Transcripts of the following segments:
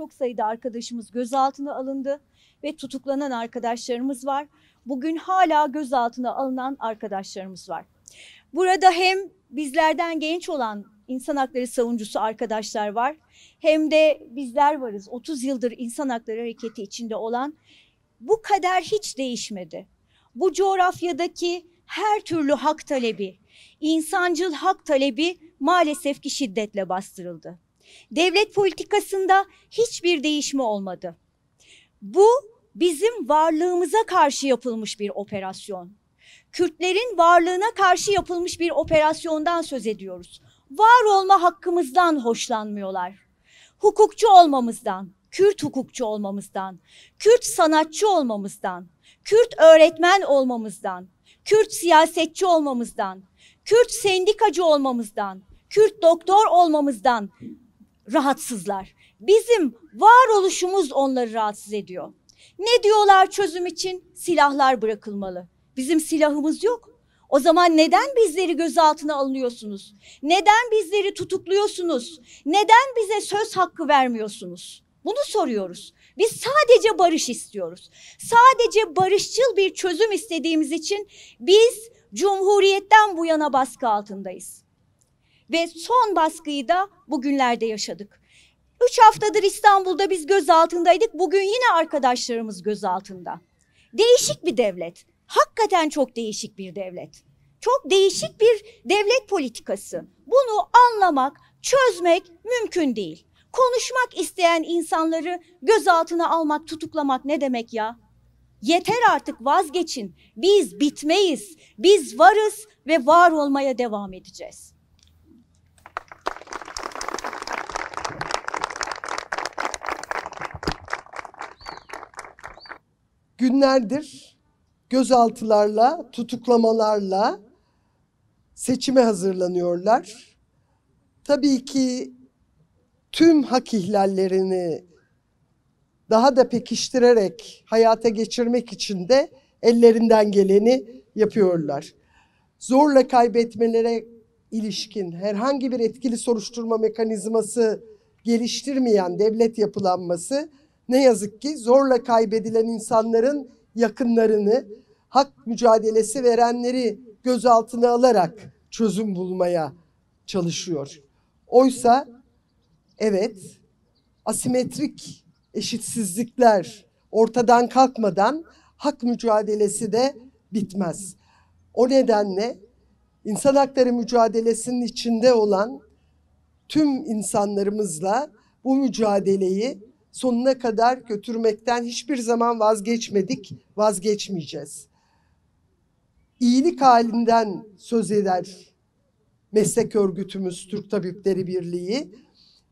çok sayıda arkadaşımız gözaltına alındı ve tutuklanan arkadaşlarımız var. Bugün hala gözaltına alınan arkadaşlarımız var. Burada hem bizlerden genç olan insan hakları savuncusu arkadaşlar var. Hem de bizler varız 30 yıldır insan hakları hareketi içinde olan. Bu kader hiç değişmedi. Bu coğrafyadaki her türlü hak talebi, insancıl hak talebi maalesef ki şiddetle bastırıldı. Devlet politikasında hiçbir değişme olmadı. Bu bizim varlığımıza karşı yapılmış bir operasyon. Kürtlerin varlığına karşı yapılmış bir operasyondan söz ediyoruz. Var olma hakkımızdan hoşlanmıyorlar. Hukukçu olmamızdan, Kürt hukukçu olmamızdan, Kürt sanatçı olmamızdan, Kürt öğretmen olmamızdan, Kürt siyasetçi olmamızdan, Kürt sendikacı olmamızdan, Kürt doktor olmamızdan rahatsızlar. Bizim varoluşumuz onları rahatsız ediyor. Ne diyorlar çözüm için? Silahlar bırakılmalı. Bizim silahımız yok. O zaman neden bizleri gözaltına alıyorsunuz? Neden bizleri tutukluyorsunuz? Neden bize söz hakkı vermiyorsunuz? Bunu soruyoruz. Biz sadece barış istiyoruz. Sadece barışçıl bir çözüm istediğimiz için biz Cumhuriyetten bu yana baskı altındayız. Ve son baskıyı da bugünlerde yaşadık. Üç haftadır İstanbul'da biz gözaltındaydık. Bugün yine arkadaşlarımız gözaltında. Değişik bir devlet. Hakikaten çok değişik bir devlet. Çok değişik bir devlet politikası. Bunu anlamak, çözmek mümkün değil. Konuşmak isteyen insanları gözaltına almak, tutuklamak ne demek ya? Yeter artık vazgeçin. Biz bitmeyiz. Biz varız ve var olmaya devam edeceğiz. günlerdir gözaltılarla, tutuklamalarla seçime hazırlanıyorlar. Tabii ki tüm hak ihlallerini daha da pekiştirerek hayata geçirmek için de ellerinden geleni yapıyorlar. Zorla kaybetmelere ilişkin herhangi bir etkili soruşturma mekanizması geliştirmeyen devlet yapılanması ne yazık ki zorla kaybedilen insanların yakınlarını, hak mücadelesi verenleri gözaltına alarak çözüm bulmaya çalışıyor. Oysa evet asimetrik eşitsizlikler ortadan kalkmadan hak mücadelesi de bitmez. O nedenle insan hakları mücadelesinin içinde olan tüm insanlarımızla bu mücadeleyi sonuna kadar götürmekten hiçbir zaman vazgeçmedik, vazgeçmeyeceğiz. İyilik halinden söz eder meslek örgütümüz Türk Tabipleri Birliği.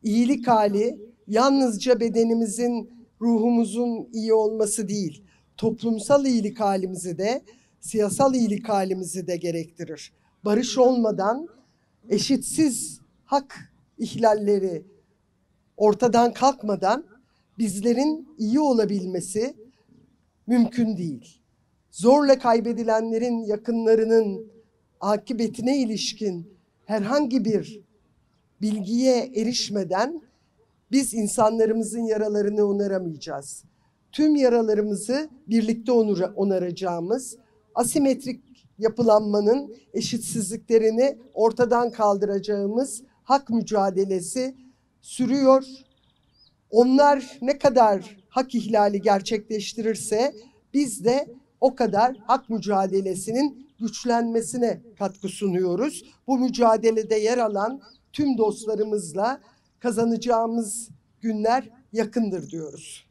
İyilik hali yalnızca bedenimizin, ruhumuzun iyi olması değil, toplumsal iyilik halimizi de, siyasal iyilik halimizi de gerektirir. Barış olmadan eşitsiz hak ihlalleri ortadan kalkmadan bizlerin iyi olabilmesi mümkün değil. Zorla kaybedilenlerin yakınlarının akıbetine ilişkin herhangi bir bilgiye erişmeden biz insanlarımızın yaralarını onaramayacağız. Tüm yaralarımızı birlikte onaracağımız, asimetrik yapılanmanın eşitsizliklerini ortadan kaldıracağımız hak mücadelesi sürüyor onlar ne kadar hak ihlali gerçekleştirirse biz de o kadar hak mücadelesinin güçlenmesine katkı sunuyoruz. Bu mücadelede yer alan tüm dostlarımızla kazanacağımız günler yakındır diyoruz.